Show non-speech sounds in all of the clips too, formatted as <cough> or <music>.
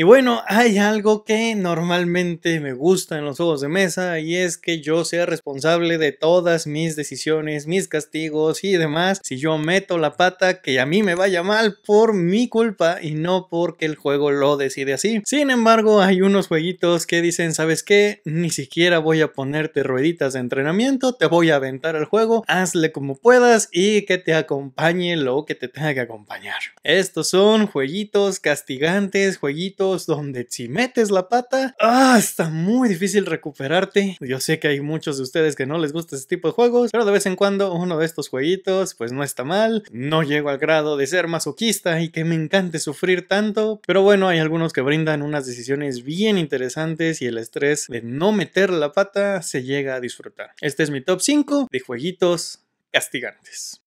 Y bueno, hay algo que normalmente me gusta en los juegos de mesa y es que yo sea responsable de todas mis decisiones, mis castigos y demás. Si yo meto la pata, que a mí me vaya mal por mi culpa y no porque el juego lo decide así. Sin embargo, hay unos jueguitos que dicen, ¿sabes qué? Ni siquiera voy a ponerte rueditas de entrenamiento, te voy a aventar al juego, hazle como puedas y que te acompañe lo que te tenga que acompañar. Estos son jueguitos castigantes, jueguitos donde si metes la pata, ah, está muy difícil recuperarte. Yo sé que hay muchos de ustedes que no les gusta este tipo de juegos, pero de vez en cuando uno de estos jueguitos pues no está mal. No llego al grado de ser masoquista y que me encante sufrir tanto, pero bueno, hay algunos que brindan unas decisiones bien interesantes y el estrés de no meter la pata se llega a disfrutar. Este es mi top 5 de jueguitos castigantes.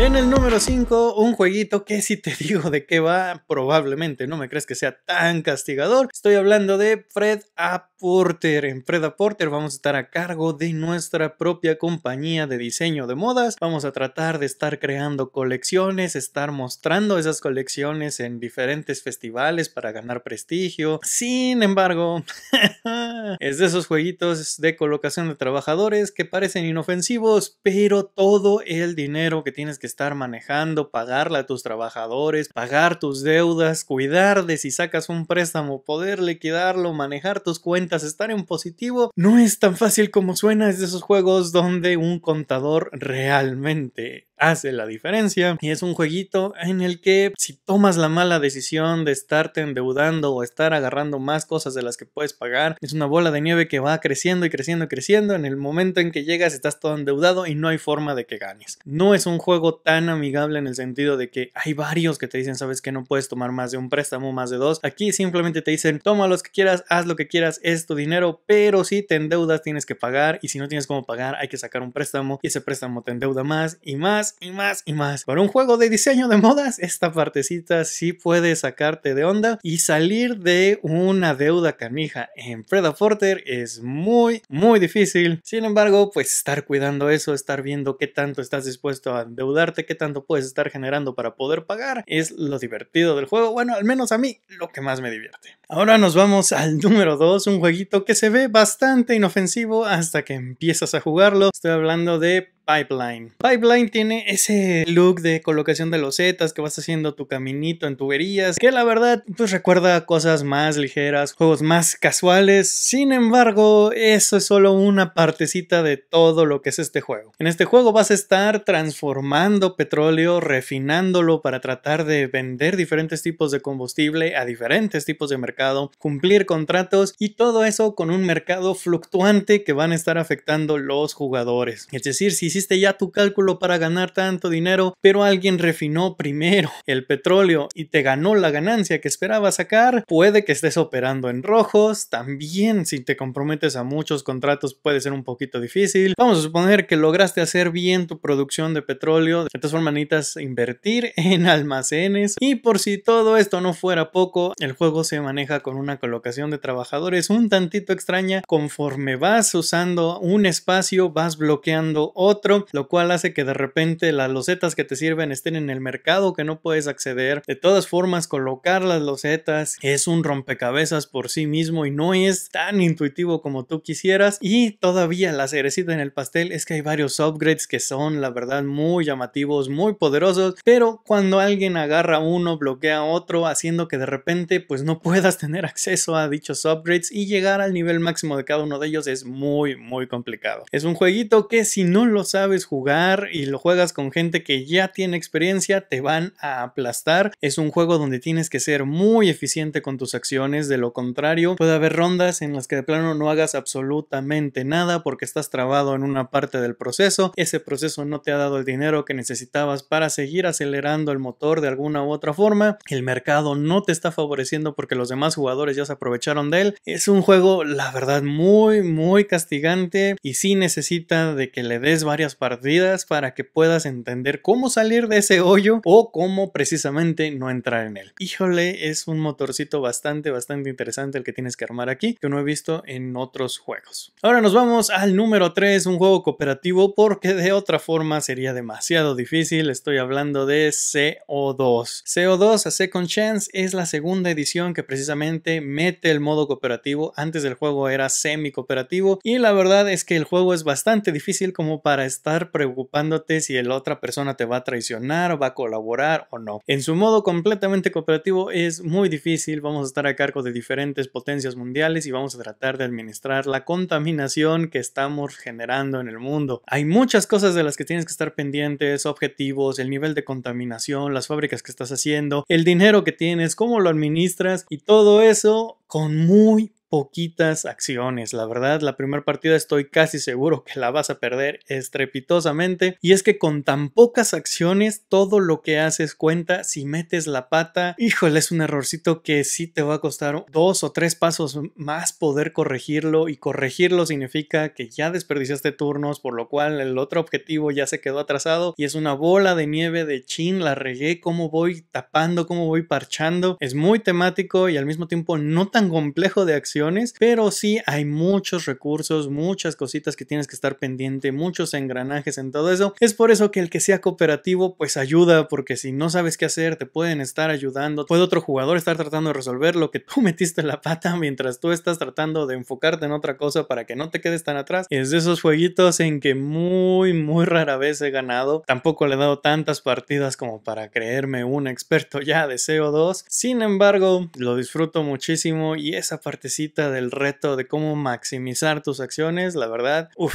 En el número 5, un jueguito que si te <laughs> digo de qué va, probablemente no me crees que sea tan castigador. Estoy hablando de Fred Aporter, Porter. En Fred Aporter Porter vamos a estar a cargo de nuestra propia compañía de diseño de modas. Vamos a tratar de estar creando colecciones, estar mostrando esas colecciones en diferentes festivales para ganar prestigio. Sin embargo, <laughs> es de esos jueguitos de colocación de trabajadores que parecen inofensivos, pero todo el dinero que tienes que estar manejando, pagarle a tus trabajadores, pagar tus deudas, cuidar de si sacas un préstamo, poder liquidarlo, manejar tus cuentas, estar en positivo, no es tan fácil como suena, es de esos juegos donde un contador realmente hace la diferencia. Y es un jueguito en el que si tomas la mala decisión de estarte endeudando o estar agarrando más cosas de las que puedes pagar, es una bola de nieve que va creciendo y creciendo y creciendo. En el momento en que llegas estás todo endeudado y no hay forma de que ganes. No es un juego tan amigable en el sentido de que hay varios que te dicen, sabes que no puedes tomar más de un préstamo, más de dos. Aquí simplemente te dicen, toma los que quieras, haz lo que quieras, es tu dinero, pero si te endeudas tienes que pagar y si no tienes cómo pagar hay que sacar un préstamo y ese préstamo te endeuda más y más y más y más. Para un juego de diseño de modas, esta partecita sí puede sacarte de onda y salir de una deuda canija en Freda Porter es muy, muy difícil. Sin embargo, pues estar cuidando eso, estar viendo qué tanto estás dispuesto a endeudarte, qué tanto puedes estar generando para poder pagar, es lo divertido del juego. Bueno, al menos a mí, lo que más me divierte. Ahora nos vamos al número 2, un jueguito que se ve bastante inofensivo hasta que empiezas a jugarlo. Estoy hablando de Pipeline. Pipeline tiene ese look de colocación de losetas que vas haciendo tu caminito en tuberías, que la verdad pues recuerda cosas más ligeras, juegos más casuales. Sin embargo, eso es solo una partecita de todo lo que es este juego. En este juego vas a estar transformando petróleo, refinándolo para tratar de vender diferentes tipos de combustible a diferentes tipos de mercado, cumplir contratos y todo eso con un mercado fluctuante que van a estar afectando los jugadores. Es decir, si ya tu cálculo para ganar tanto dinero, pero alguien refinó primero el petróleo y te ganó la ganancia que esperaba sacar, puede que estés operando en rojos, también si te comprometes a muchos contratos puede ser un poquito difícil. Vamos a suponer que lograste hacer bien tu producción de petróleo, de todas formas necesitas invertir <laughs> en almacenes y por si todo esto no fuera poco, el juego se maneja con una colocación de trabajadores un tantito extraña conforme vas usando un espacio vas bloqueando otro lo cual hace que de repente las losetas que te sirven estén en el mercado que no puedes acceder. De todas formas, colocar las losetas es un rompecabezas por sí mismo y no es tan intuitivo como tú quisieras. Y todavía la cerecita en el pastel es que hay varios upgrades que son, la verdad, muy llamativos, muy poderosos, pero cuando alguien agarra uno, bloquea otro, haciendo que de repente pues no puedas tener acceso a dichos upgrades y llegar al nivel máximo de cada uno de ellos es muy, muy complicado. Es un jueguito que si no lo sabes, sabes jugar y lo juegas con gente que ya tiene experiencia, te van a aplastar. Es un juego donde tienes que ser muy eficiente con tus acciones, de lo contrario puede haber rondas en las que de plano no hagas absolutamente nada porque estás trabado en una parte del proceso, ese proceso no te ha dado el dinero que necesitabas para seguir acelerando el motor de alguna u otra forma, el mercado no te está favoreciendo porque los demás jugadores ya se aprovecharon de él. Es un juego, la verdad, muy, muy castigante y si necesita de que le des varias partidas para que puedas entender cómo salir de ese hoyo o cómo precisamente no entrar en él. Híjole, es un motorcito bastante, bastante interesante el que tienes que armar aquí, que no he visto en otros juegos. Ahora nos vamos al número 3, un juego cooperativo, porque de otra forma sería demasiado difícil. Estoy hablando de CO2. CO2 a Second Chance es la segunda edición que precisamente mete el modo cooperativo. Antes del juego era semi cooperativo y la verdad es que el juego es bastante difícil como para estar preocupándote si la otra persona te va a traicionar, va a colaborar o no. En su modo completamente cooperativo es muy difícil, vamos a estar a cargo de diferentes potencias mundiales y vamos a tratar de administrar la contaminación que estamos generando en el mundo. Hay muchas cosas de las que tienes que estar pendientes, objetivos, el nivel de contaminación, las fábricas que estás haciendo, el dinero que tienes, cómo lo administras y todo eso con muy poquitas acciones. La verdad, la primera partida estoy casi seguro que la vas a perder estrepitosamente. Y es que con tan pocas acciones, todo lo que haces cuenta. Si metes la pata, híjole, es un errorcito que sí te va a costar dos o tres pasos más poder corregirlo. Y corregirlo significa que ya desperdiciaste turnos, por lo cual el otro objetivo ya se quedó atrasado. Y es una bola de nieve de chin, la regué, cómo voy tapando, cómo voy parchando. Es muy temático y al mismo tiempo no tan complejo de acción pero sí hay muchos recursos, muchas cositas que tienes que estar pendiente, muchos engranajes en todo eso. Es por eso que el que sea cooperativo pues ayuda, porque si no sabes qué hacer, te pueden estar ayudando. Puede otro jugador estar tratando de resolver lo que tú <laughs> metiste en la pata mientras tú estás tratando de enfocarte en otra cosa para que no te quedes tan atrás. Es de esos jueguitos en que muy, muy rara vez he ganado. Tampoco le he dado tantas partidas como para creerme un experto ya de CO2. Sin embargo, lo disfruto muchísimo y esa partecita del reto de cómo maximizar tus acciones, la verdad, uff,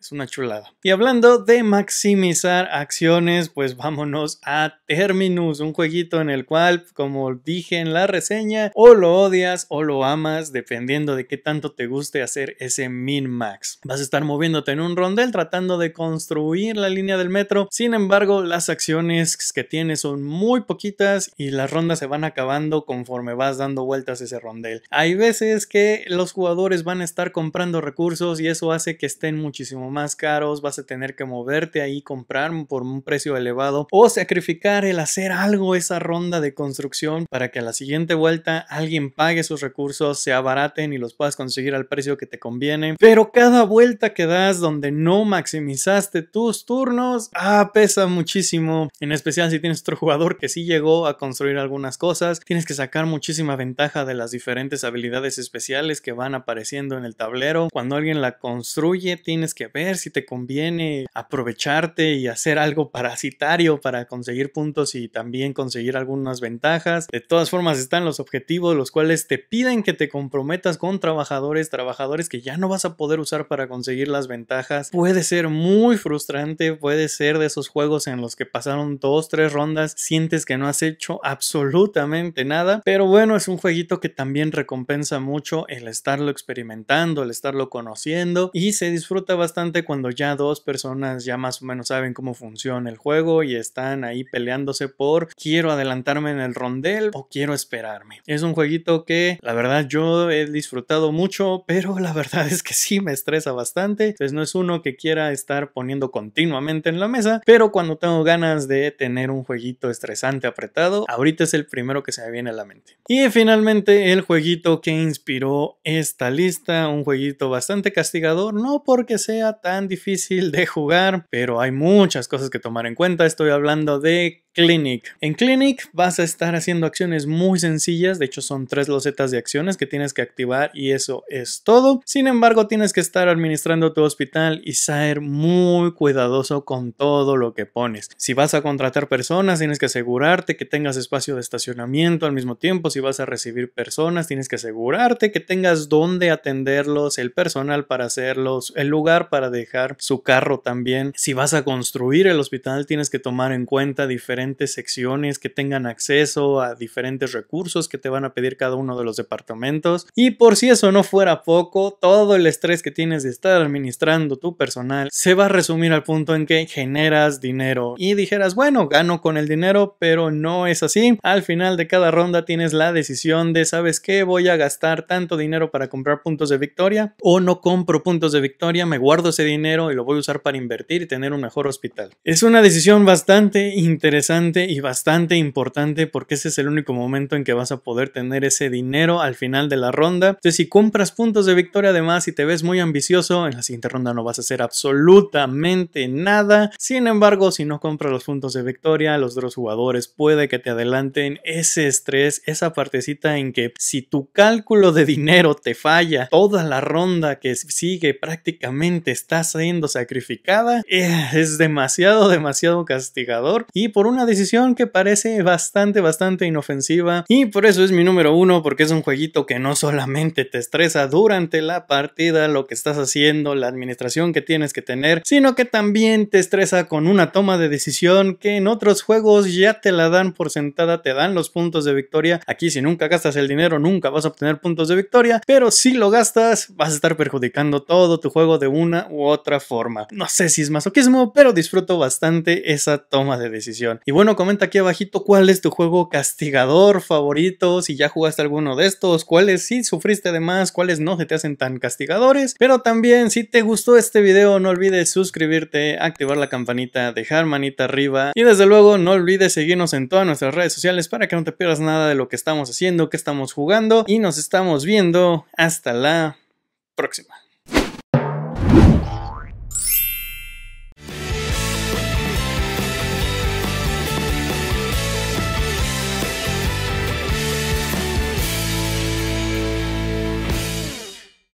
es una chulada. Y hablando de maximizar acciones, pues vámonos a Terminus, un jueguito en el cual, como dije en la reseña, o lo odias o lo amas, dependiendo de qué tanto te guste hacer ese min-max. Vas a estar moviéndote en un rondel tratando de construir la línea del metro, sin embargo, las acciones que tienes son muy poquitas y las rondas se van acabando conforme vas dando vueltas ese rondel. Hay veces que los jugadores van a estar comprando recursos y eso hace que estén muchísimo más caros, vas a tener que moverte ahí, comprar por un precio elevado o sacrificar el hacer algo esa ronda de construcción para que a la siguiente vuelta alguien pague sus recursos, se abaraten y los puedas conseguir al precio que te conviene. Pero cada vuelta que das donde no maximizaste tus turnos, ah, pesa muchísimo. En especial si tienes otro jugador que sí llegó a construir algunas cosas, tienes que sacar muchísima ventaja de las diferentes habilidades especiales que van apareciendo en el tablero. Cuando alguien la construye, tienes que ver si te conviene aprovecharte y hacer algo parasitario para conseguir puntos y también conseguir algunas ventajas. De todas formas están los objetivos, los cuales te piden que te comprometas con trabajadores, trabajadores que ya no vas a poder usar para conseguir las ventajas. Puede ser muy frustrante, puede ser de esos juegos en los que pasaron dos, tres rondas, sientes que no has hecho absolutamente nada, pero bueno, es un jueguito que también recompensa mucho el estarlo experimentando, el estarlo conociendo y se disfruta bastante cuando ya dos personas ya más o menos saben cómo funciona el juego y están ahí peleándose por quiero adelantarme en el rondel o quiero esperarme. Es un jueguito que la verdad yo he disfrutado mucho, pero la <laughs> verdad es que sí me estresa bastante. Entonces no es uno que quiera estar poniendo continuamente en la mesa, pero cuando tengo ganas de tener un jueguito estresante apretado, ahorita es el primero que se me viene a la mente. Y finalmente el jueguito que inspiró esta lista, un jueguito bastante castigador, no porque sea tan difícil de jugar, pero hay muchas cosas que tomar en cuenta. Estoy hablando de Clinic. En Clinic vas a estar haciendo acciones muy sencillas, de hecho son tres losetas de acciones que tienes que activar y eso es todo. Sin embargo, tienes que estar administrando tu hospital y ser muy cuidadoso con todo lo que pones. Si vas a contratar personas, tienes que asegurarte que tengas espacio de estacionamiento al mismo tiempo. Si vas a recibir personas, tienes que asegurarte que tengas dónde atenderlos, el personal para hacerlos, el lugar para dejar su carro también. Si vas a construir el hospital, tienes que tomar en cuenta diferentes secciones, que tengan acceso a diferentes recursos que te van a pedir cada uno de los departamentos. Y por si eso no fuera poco, todo el estrés que tienes de estar administrando tu personal se va a resumir al punto en que generas dinero y dijeras, bueno, gano con el dinero, pero no es así. Al final de cada ronda tienes la decisión de, ¿sabes qué? Voy a gastar tanto dinero para comprar puntos de victoria o no compro puntos de victoria, me guardo ese dinero y lo voy a usar para invertir y tener un mejor hospital. Es una decisión bastante interesante y bastante importante porque ese es el único momento en que vas a poder tener ese dinero al final de la ronda. Entonces, si compras puntos de victoria además y te ves muy ambicioso, en la siguiente ronda no vas a hacer absolutamente nada. Sin embargo, si no compras los puntos de victoria, los otros jugadores puede que te adelanten ese estrés, esa partecita en que si tu cálculo de dinero te falla, toda la ronda que sigue prácticamente está siendo sacrificada, eh, es demasiado, demasiado castigador. Y por una decisión que parece bastante, bastante inofensiva. Y por eso es mi número uno, porque es un jueguito que no solamente te estresa durante la partida, lo que estás haciendo, la administración que tienes que tener, sino que también te estresa con una toma de decisión que en otros juegos ya te la dan por sentada, te dan los puntos de victoria. Aquí si nunca gastas el dinero, nunca vas a obtener puntos de victoria, pero si lo gastas, vas a estar perjudicando todo tu juego de una u otra forma. No sé si es masoquismo, pero disfruto bastante esa toma de decisión. Y bueno, comenta aquí abajito cuál es tu juego castigador favorito, si ya jugaste alguno de estos, cuáles sí sufriste de más, cuáles no se te hacen tan castigadores. Pero también si te gustó este video no olvides suscribirte, activar la campanita, dejar manita arriba y desde luego no olvides seguirnos en todas nuestras redes sociales para que no te pierdas nada de lo que estamos haciendo, que estamos jugando y nos estamos viendo hasta la próxima.